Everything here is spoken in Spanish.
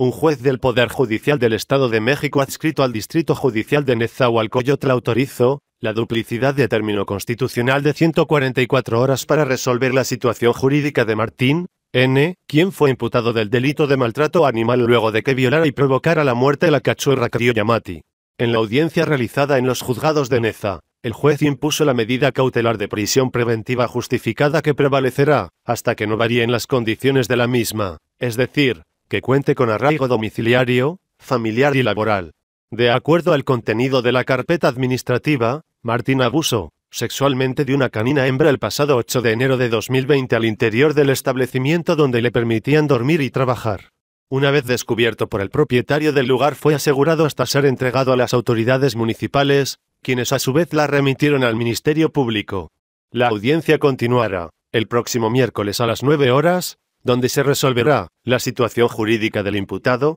un juez del Poder Judicial del Estado de México adscrito al Distrito Judicial de Neza o al Nezahualcóyotl autorizó la duplicidad de término constitucional de 144 horas para resolver la situación jurídica de Martín N., quien fue imputado del delito de maltrato animal luego de que violara y provocara la muerte de la cachorra Yamati. En la audiencia realizada en los juzgados de Neza, el juez impuso la medida cautelar de prisión preventiva justificada que prevalecerá, hasta que no varíen las condiciones de la misma, es decir, que cuente con arraigo domiciliario, familiar y laboral. De acuerdo al contenido de la carpeta administrativa, Martín abusó sexualmente de una canina hembra el pasado 8 de enero de 2020 al interior del establecimiento donde le permitían dormir y trabajar. Una vez descubierto por el propietario del lugar fue asegurado hasta ser entregado a las autoridades municipales, quienes a su vez la remitieron al Ministerio Público. La audiencia continuará el próximo miércoles a las 9 horas, donde se resolverá la situación jurídica del imputado,